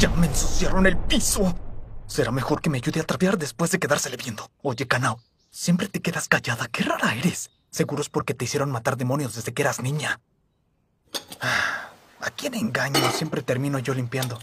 Ya me ensuciaron el piso. Será mejor que me ayude a trapear después de quedársele viendo. Oye, Kanao, siempre te quedas callada. Qué rara eres. Seguro es porque te hicieron matar demonios desde que eras niña. Ah, ¿A quién engaño? Siempre termino yo limpiando.